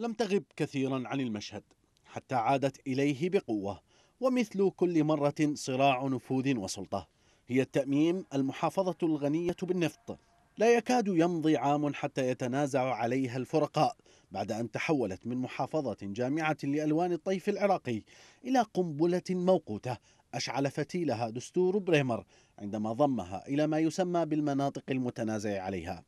لم تغب كثيرا عن المشهد حتى عادت إليه بقوة ومثل كل مرة صراع نفوذ وسلطة هي التأميم المحافظة الغنية بالنفط لا يكاد يمضي عام حتى يتنازع عليها الفرقاء بعد أن تحولت من محافظة جامعة لألوان الطيف العراقي إلى قنبلة موقوتة أشعل فتيلها دستور بريمر عندما ضمها إلى ما يسمى بالمناطق المتنازع عليها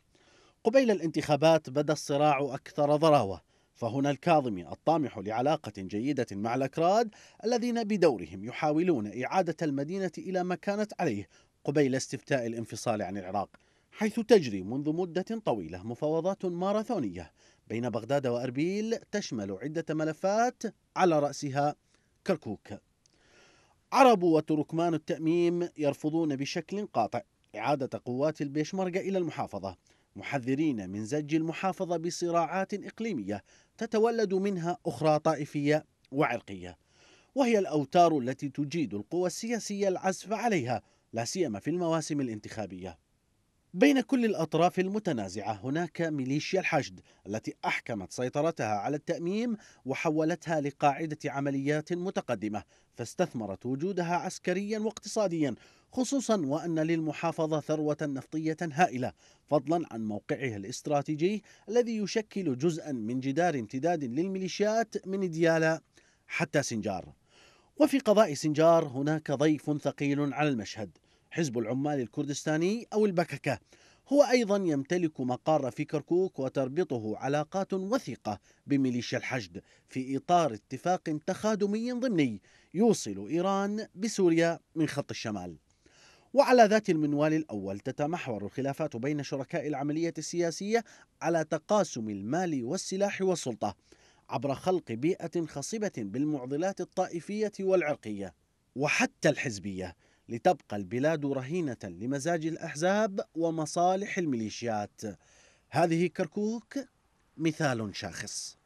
قبيل الانتخابات بدا الصراع أكثر ضراوة فهنا الكاظمي الطامح لعلاقة جيدة مع الأكراد الذين بدورهم يحاولون إعادة المدينة إلى ما كانت عليه قبيل استفتاء الانفصال عن العراق حيث تجري منذ مدة طويلة مفاوضات ماراثونية بين بغداد وأربيل تشمل عدة ملفات على رأسها كركوك عرب وتركمان التأميم يرفضون بشكل قاطع إعادة قوات البيشمركة إلى المحافظة محذرين من زج المحافظة بصراعات إقليمية تتولد منها أخرى طائفية وعرقية وهي الأوتار التي تجيد القوى السياسية العزف عليها لا سيما في المواسم الانتخابية بين كل الأطراف المتنازعة هناك ميليشيا الحشد التي أحكمت سيطرتها على التأميم وحولتها لقاعدة عمليات متقدمة فاستثمرت وجودها عسكريا واقتصاديا خصوصا وأن للمحافظة ثروة نفطية هائلة فضلا عن موقعها الاستراتيجي الذي يشكل جزءا من جدار امتداد للميليشيات من ديالا حتى سنجار وفي قضاء سنجار هناك ضيف ثقيل على المشهد حزب العمال الكردستاني أو البككة هو أيضا يمتلك مقر في كركوك وتربطه علاقات وثيقة بميليشيا الحشد في إطار اتفاق تخادمي ضمني يوصل إيران بسوريا من خط الشمال وعلى ذات المنوال الأول تتمحور الخلافات بين شركاء العملية السياسية على تقاسم المال والسلاح والسلطة عبر خلق بيئة خصبة بالمعضلات الطائفية والعرقية وحتى الحزبية لتبقى البلاد رهينة لمزاج الأحزاب ومصالح الميليشيات هذه كركوك مثال شاخص